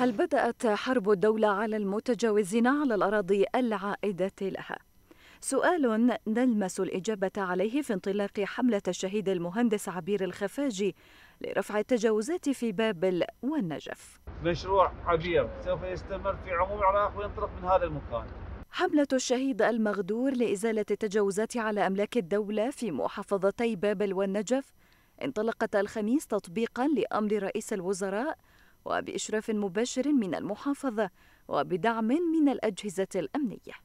هل بدأت حرب الدولة على المتجاوزين على الأراضي العائدة لها؟ سؤال نلمس الإجابة عليه في انطلاق حملة الشهيد المهندس عبير الخفاجي لرفع التجاوزات في بابل والنجف مشروع عبير سوف يستمر في عموم العراق وينطلق من هذا المكان حملة الشهيد المغدور لإزالة التجاوزات على أملاك الدولة في محافظتي بابل والنجف انطلقت الخميس تطبيقا لأمر رئيس الوزراء وبإشراف مباشر من المحافظة وبدعم من الأجهزة الأمنية.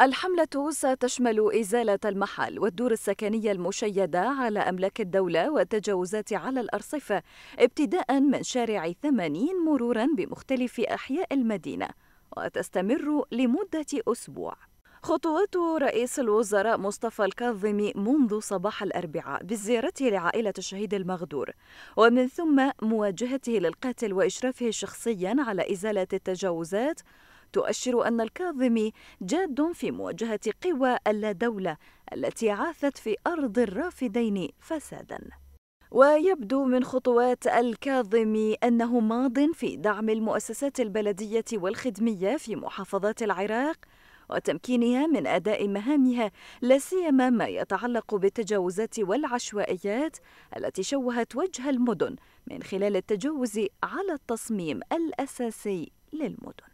الحملة ستشمل إزالة المحل والدور السكنية المشيدة على أملاك الدولة والتجاوزات على الأرصفة ابتداء من شارع 80 مرورا بمختلف أحياء المدينة وتستمر لمدة أسبوع خطوات رئيس الوزراء مصطفى الكاظمي منذ صباح الأربعاء بزيارته لعائلة الشهيد المغدور ومن ثم مواجهته للقاتل وإشرافه شخصيا على إزالة التجاوزات تؤشر أن الكاظمي جاد في مواجهة قوى اللادولة التي عاثت في أرض الرافدين فسادا ويبدو من خطوات الكاظمي أنه ماض في دعم المؤسسات البلدية والخدمية في محافظات العراق وتمكينها من أداء مهامها لا سيما ما يتعلق بالتجاوزات والعشوائيات التي شوهت وجه المدن من خلال التجاوز على التصميم الأساسي للمدن